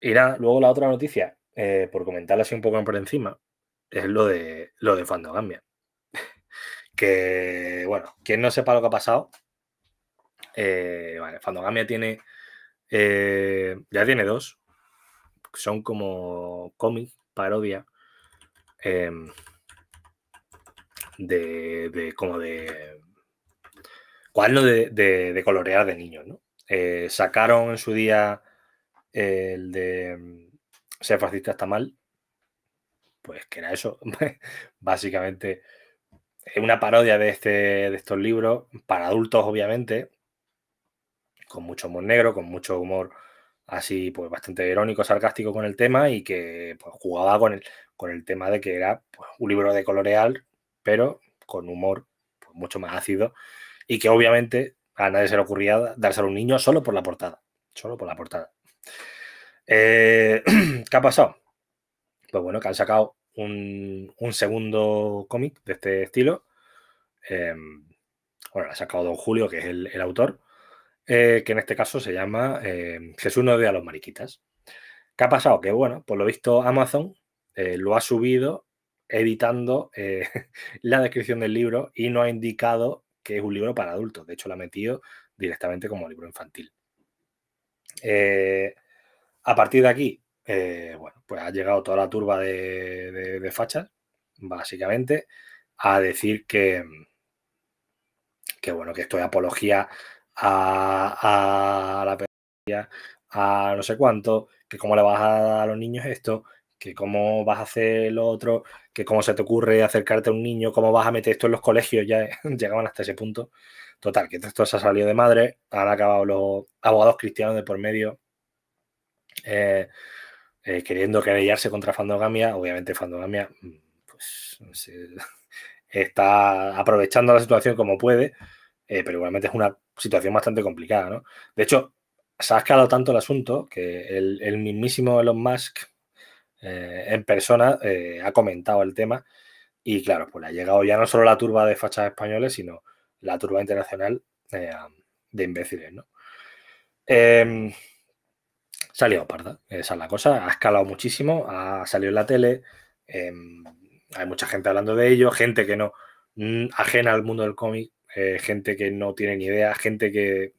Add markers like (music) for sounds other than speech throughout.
Y nada, luego la otra noticia, eh, por comentarla así un poco por encima, es lo de lo de Fandogambia. (laughs) que bueno, quien no sepa lo que ha pasado, eh, Fandogambia tiene eh, ya tiene dos, son como cómic, parodia em, de, de, como de ¿Cuál no de, de, de colorear de niños, ¿no? sacaron en su día el de mm, ser fascista está mal, pues que era eso. (laughs) Básicamente, una parodia de, este, de estos libros, para adultos, obviamente, con mucho humor negro, con mucho humor así, pues bastante irónico, sarcástico con el tema y que pues, jugaba con el, con el tema de que era pues, un libro de coloreal, pero con humor pues, mucho más ácido y que obviamente a nadie se le ocurría dárselo a un niño solo por la portada, solo por la portada. Eh, (clears throat) ¿Qué ha pasado? Pues bueno, que han sacado un, segundo cómic de este estilo. Em, bueno, lo ha sacado Don Julio, que es el, autor, eh, que en este caso se llama em, Jesús no de a los mariquitas. ¿Qué ha pasado? Que bueno, por lo visto Amazon eh, lo ha subido editando (laughs) la descripción del libro y no ha indicado que es un libro para adultos. De hecho, lo ha metido directamente como libro infantil. Eh, a partir de aquí, eh, bueno, pues ha llegado toda la turba de, fachas, básicamente, a decir que, bueno, que esto es apología a, a la pedagogía, a no sé cuánto, que cómo le vas a dar a los niños esto, que cómo vas a hacer lo otro, que cómo se te ocurre acercarte a un niño, cómo vas a meter esto en los colegios, ya (laughs) llegaban hasta ese punto. Total, que esto se ha salido de madre, han acabado los abogados cristianos de por medio eh, eh, queriendo querellarse contra Fandogamia, obviamente Fandogamia mm, pues, (laughs) está aprovechando la situación como puede, eh, pero igualmente es una situación bastante complicada, ¿no? De hecho, se ha escalado tanto el asunto que el mismísimo Elon Musk eh, en persona, eh, ha comentado el tema y claro, pues le ha llegado ya no solo la turba de fachas españoles, sino la turba internacional eh, de imbéciles, ¿no? Em, salió parda, esa es la cosa, ha escalado muchísimo, ha salido en la tele, em, hay mucha gente hablando de ello, gente que no, mm, ajena al mundo del cómic, gente que no tiene ni idea, gente que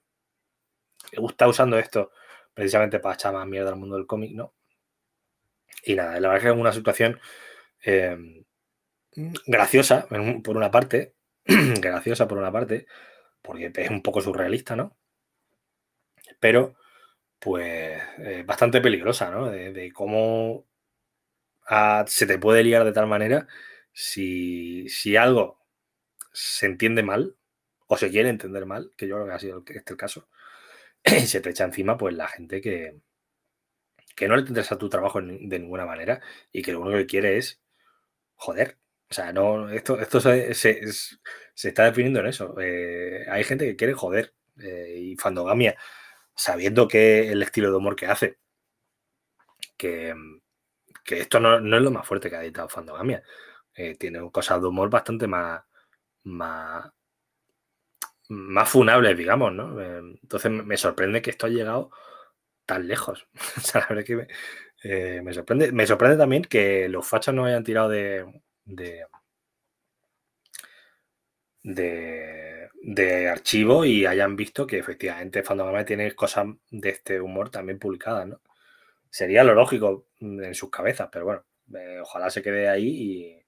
gusta usando esto precisamente para echar más mierda al mundo del cómic, ¿no? Y nada, la verdad es que es una situación eh, graciosa, por una parte, (clears throat) graciosa por una parte, porque es un poco surrealista, ¿no? Pero, pues, bastante peligrosa, ¿no? De, cómo ah, se te puede liar de tal manera si, si algo se entiende mal o se quiere entender mal, que yo creo que ha sido este el caso, y (clears throat) se te echa encima, pues, la gente que, que no le a tu trabajo de ninguna manera y que lo único que quiere es joder. O sea, no, esto, esto se, está definiendo en eso. Eh, hay gente que quiere joder eh, y fandogamia, sabiendo que el estilo de humor que hace, que, esto no, es lo más fuerte que ha editado fandogamia. Eh, tiene cosas de humor bastante más, más, más funables, digamos, ¿no? entonces me sorprende que esto ha llegado tan lejos. (laughs) o sea, la verdad es que eh, me, sorprende. Me sorprende también que los fachas no hayan tirado de, de, de, archivo y hayan visto que efectivamente Fandomame tiene cosas de este humor también publicadas, ¿no? Sería lo lógico en sus cabezas, pero bueno, eh, ojalá se quede ahí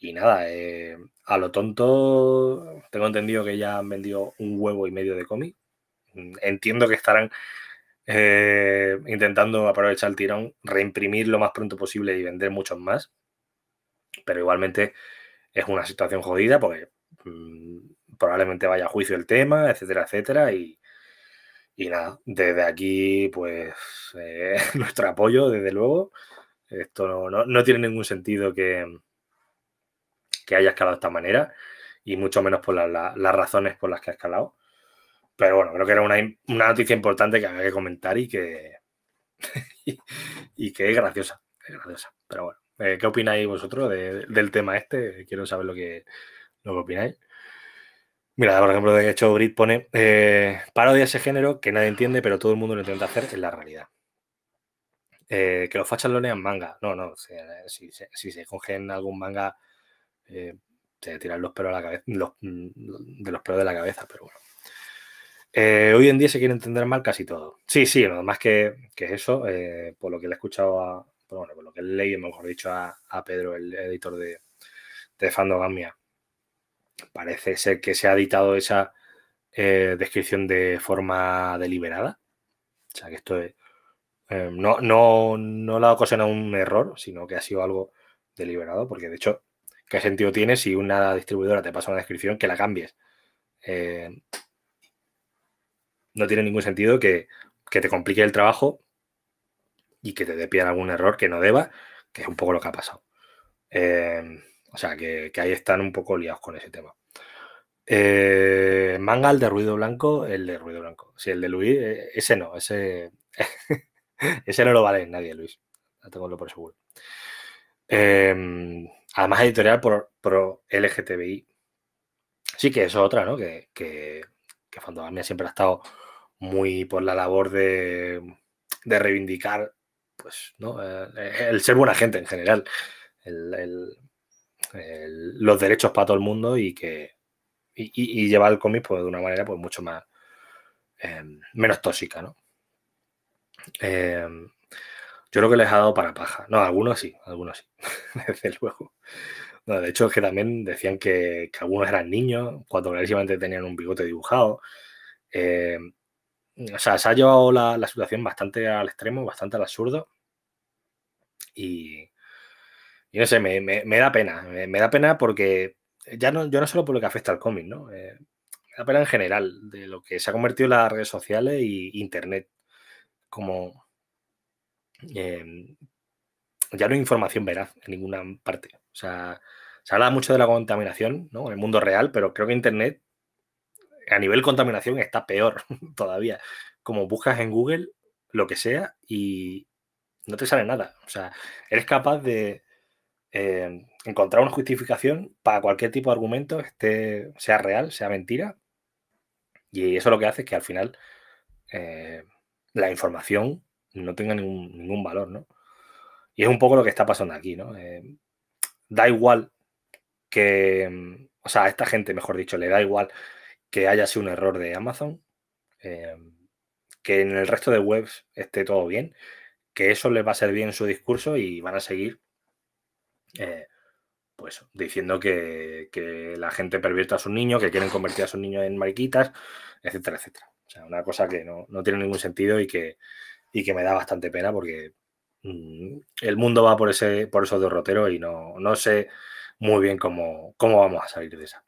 y, y nada, eh, a lo tonto tengo entendido que ya han vendido un huevo y medio de cómic. Entiendo que estarán eh, intentando aprovechar el tirón, reimprimir lo más pronto posible y vender muchos más. Pero igualmente es una situación jodida porque mm, probablemente vaya a juicio el tema, etcétera, etcétera. Y, nada, desde aquí, pues (laughs) eh, nuestro apoyo, desde luego. Esto no, no, tiene ningún sentido que, que haya escalado de esta manera y mucho menos por las razones por las que ha escalado. Pero bueno, creo que era una, una noticia importante que había que comentar y que, (laughs) y, que es graciosa, Pero bueno, eh, ¿qué opináis vosotros del tema este? Quiero saber lo que, lo que opináis. Mira, por ejemplo, de hecho, Brit pone eh, parodia ese género que nadie entiende, pero todo el mundo lo intenta hacer en la realidad. Eh, que los fachas lo lean manga. No, no, si, si, si se cogen algún manga, eh, se tiran los pelos a la cabeza, mm, de los pelos de la cabeza, pero bueno. Eh, hoy en día se quiere entender mal casi todo. Sí, sí, nada más que, que eso, eh, por lo que le he escuchado a, bueno, por lo que leí, mejor dicho, a, Pedro, el editor de, de Fandogamia. Parece ser que se ha editado esa eh, descripción de forma deliberada. O sea que esto no, no, no la un error, sino que ha sido algo deliberado, porque de hecho, ¿qué sentido tiene si una distribuidora te pasa una descripción que la cambies? no tiene ningún sentido que, te complique el trabajo y que te dé depidan algún error que no deba, que es un poco lo que ha pasado. Em, o sea, que, ahí están un poco liados con ese tema. Eh, manga, el de ruido blanco, el de ruido blanco. Si sí, el de Luis, eh, ese no, ese, (laughs) ese no lo vale nadie, Luis. Lo tengo por seguro. Em, además, editorial Pro LGTBI. Sí, que es otra, ¿no? que que Fantasmia siempre ha estado muy por la labor de, reivindicar pues, eh, eh, el, ser buena gente en general, los derechos para todo el mundo y que llevar el cómic pues, de una manera pues, mucho más em, menos tóxica. ¿no? Em, yo creo que les ha dado para paja. No, algunos sí, algunos sí, (laughs) desde luego de hecho, es que también decían que, algunos eran niños, cuando clarísimamente tenían un bigote dibujado. Eh, o sea, se ha llevado la, situación bastante al extremo, bastante al absurdo. Y, no sé, me, da pena. Me, da pena porque ya no, yo no solo por lo que afecta al cómic, ¿no? Eh, me da pena en general de lo que se ha convertido en las redes sociales y internet. Como em, ya no hay información veraz en ninguna parte. O sea, se habla mucho de la contaminación, ¿no? En el mundo real, pero creo que Internet a nivel contaminación está peor (laughs) todavía. Como buscas en Google lo que sea y no te sale nada. O sea, eres capaz de eh, encontrar una justificación para cualquier tipo de argumento, sea real, sea mentira. Y eso lo que hace es que al final eh, la información no tenga ningún, valor, ¿no? Y es un poco lo que está pasando aquí, ¿no? Eh, da igual que, mm, o sea, a esta gente, mejor dicho, le da igual que haya sido un error de Amazon, eh, que en el resto de webs esté todo bien, que eso les va a servir bien su discurso y van a seguir eh, pues diciendo que, la gente pervierte a sus niños, que quieren convertir a sus niños en mariquitas, etcétera, etcétera. O sea, una cosa que no, tiene ningún sentido y que, que me da bastante pena porque mm, el mundo va por ese por esos derroteros y no, no sé muy bien cómo, cómo vamos a salir de esa.